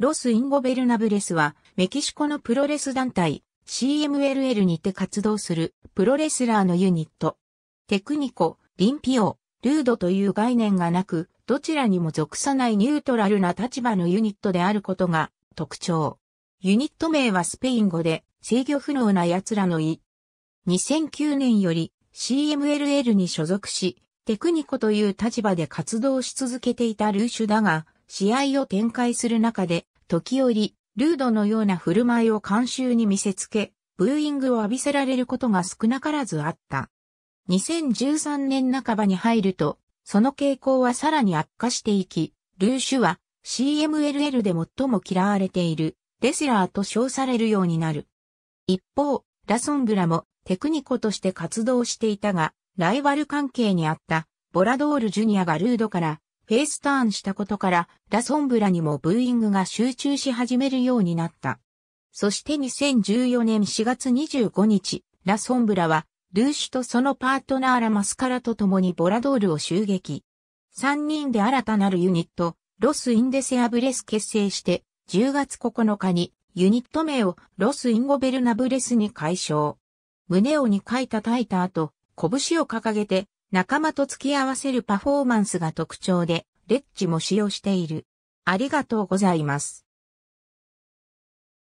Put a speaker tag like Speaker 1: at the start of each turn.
Speaker 1: ロス・インゴベルナブレスは、メキシコのプロレス団体、CMLL にて活動する、プロレスラーのユニット。テクニコ、リンピオ、ルードという概念がなく、どちらにも属さないニュートラルな立場のユニットであることが特徴。ユニット名はスペイン語で制御不能な奴らの意。2009年より CMLL に所属し、テクニコという立場で活動し続けていたルーシュだが、試合を展開する中で時折、ルードのような振る舞いを監修に見せつけ、ブーイングを浴びせられることが少なからずあった。2013年半ばに入ると、その傾向はさらに悪化していき、ルーシュは CMLL で最も嫌われているレスラーと称されるようになる。一方、ラソングラもテクニコとして活動していたが、ライバル関係にあったボラドールジュニアがルードからェイスターンしたことから、ラソンブラにもブーイングが集中し始めるようになった。そして2014年4月25日、ラソンブラは、ルーシュとそのパートナーラマスカラと共にボラドールを襲撃。3人で新たなるユニット、ロス・インデセアブレス結成して、10月9日にユニット名をロス・インゴベルナブレスに解消。胸を2回叩いた後、拳を掲げて仲間と付き合わせるパフォーマンスが特徴で、レッジも使用している。ありがとうございま
Speaker 2: す。